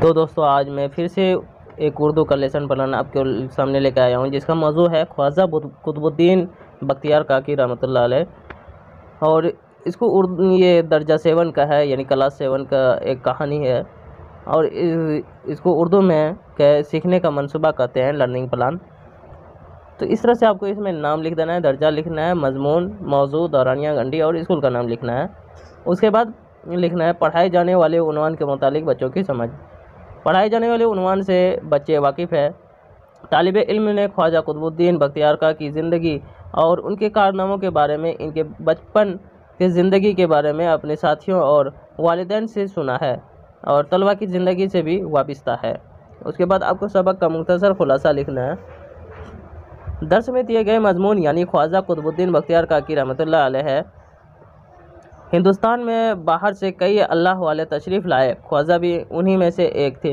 तो दोस्तों आज मैं फिर से एक उर्दू का लेसन बनाना आपके सामने लेकर आया हूँ जिसका मौजू है ख्वाजा कुतबुद्दीन बख्तियार काकी रहमत और इसको उर्दू ये दर्जा सेवन का है यानी क्लास सेवन का एक कहानी है और इसको उर्दू में कह सीखने का मंसूबा कहते हैं लर्निंग प्लान तो इस तरह से आपको इसमें नाम लिख देना है दर्जा लिखना है मजमून मौजू दौरानिया गंडी और स्कूल का नाम लिखना है उसके बाद लिखना है पढ़ाए जाने वाले उनवान के मुतालिक बच्चों की समझ पढ़ाए जाने वाले उनवान से बच्चे वाकिफ़ है तालब इल्म ने ख्वाजा कुतुबुद्दीन बख्तियार का की ज़िंदगी और उनके कारनामों के बारे में इनके बचपन के ज़िंदगी के बारे में अपने साथियों और वालदेन से सुना है और तलबा की ज़िंदगी से भी वाबस्ता है उसके बाद आपको सबक का मुख्तर खुलासा लिखना है दर्स में दिए गए मजमून यानी ख्वाजा कुतुबुद्दीन बख्तियार काकी रहमत है हिंदुस्तान में बाहर से कई अल्लाह वाले तशरीफ़ लाए ख्वाजा भी उन्हीं में से एक थे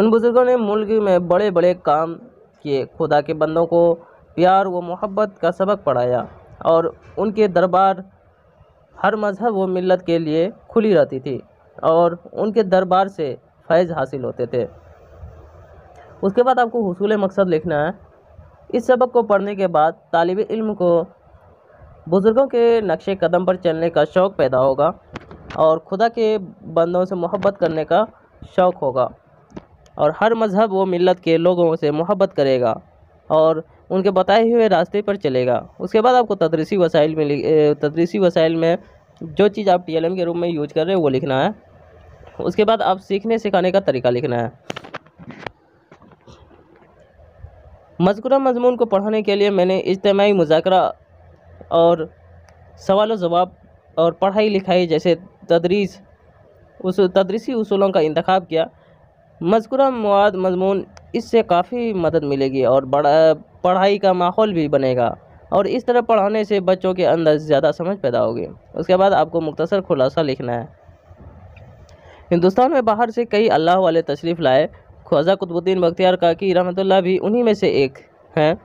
उन बुज़ुर्गों ने मुल्क में बड़े बड़े काम किए खुदा के बंदों को प्यार व मोहब्बत का सबक पढ़ाया और उनके दरबार हर मज़हब व मिलत के लिए खुली रहती थी और उनके दरबार से फैज़ हासिल होते थे उसके बाद आपको हसूल मकसद लिखना है इस सबक को पढ़ने के बाद तालब इल्म को बुज़ुर्गों के नक्शे कदम पर चलने का शौक़ पैदा होगा और खुदा के बंदों से मोहब्बत करने का शौक़ होगा और हर मज़हब व मिलत के लोगों से मोहब्बत करेगा और उनके बताए हुए रास्ते पर चलेगा उसके बाद आपको तदरीसी वसाइल में तदरीसी वसाइल में जो चीज़ आप टी के रूप में यूज कर रहे हैं वो लिखना है उसके बाद आप सीखने सिखाने का तरीका लिखना है मजकूर मजमून को पढ़ाने के लिए मैंने इज्तमी मुजाकरा और सवाल जवाब और पढ़ाई लिखाई जैसे तदरीस उस तदरीसी उसूलों का इंतखब किया मजकूरा मवाद मजमून इससे काफ़ी मदद मिलेगी और बड़ा पढ़ाई का माहौल भी बनेगा और इस तरह पढ़ाने से बच्चों के अंदर ज़्यादा समझ पैदा होगी उसके बाद आपको मुख्तर खुलासा लिखना है हिंदुस्तान में बाहर से कई अल्लाह वाले तशरीफ़ लाए ख्वाजा कुतुबुद्दीन बख्तियार काकी रहमतुल्लाह भी उन्हीं में से एक हैं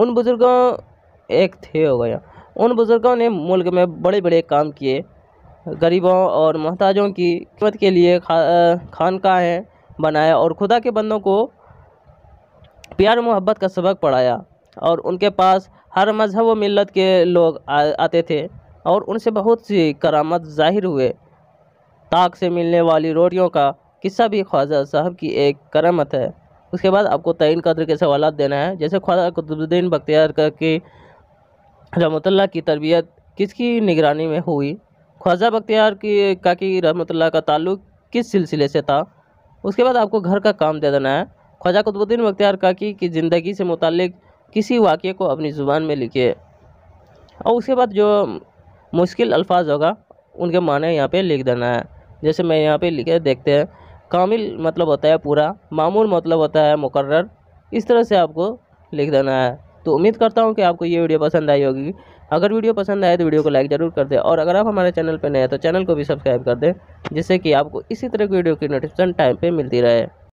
उन बुज़ुर्गों एक थे हो गया उन बुज़ुर्गों ने मुल्क में बड़े बड़े काम किए गरीबों और मोहताजों की खिदमत के लिए खा, खानकाहें बनाया और खुदा के बंदों को प्यार मोहब्बत का सबक पढ़ाया और उनके पास हर मज़हब व मिलत के लोग आ, आते थे और उनसे बहुत सी करामत जाहिर हुए ताक से मिलने वाली रोटियों का किस्सा भी ख्वाजा साहब की एक करामत है उसके बाद आपको तयन कदर के सवाल देना है जैसे ख्वाजा कुतुबुद्दीन बख्तियार की रहमतुल्ला की तरबियत किसकी निगरानी में हुई ख्वाजा बख्तियार की काकी रहमतुल्ला का ताल्लुक़ किस सिलसिले से था उसके बाद आपको घर का काम दे देना है ख्वाजा कुतुबुद्दीन बख्तियार काकी की ज़िंदगी से मुतल किसी वाक्य को अपनी ज़ुबान में लिखिए और उसके बाद जो मुश्किल अल्फाज होगा उनके माने यहाँ पे लिख देना है जैसे मैं यहाँ पे लिखे देखते हैं कामिल मतलब होता है पूरा मामूल मतलब होता है मुकर्र इस तरह से आपको लिख देना है तो उम्मीद करता हूँ कि आपको ये वीडियो पसंद आई होगी अगर वीडियो पसंद आए तो वीडियो को लाइक ज़रूर कर दें और अगर आप हमारे चैनल पर नए हैं तो चैनल को भी सब्सक्राइब कर दें जिससे कि आपको इसी तरह की वीडियो की नोटिफिकेशन टाइम पर मिलती रहे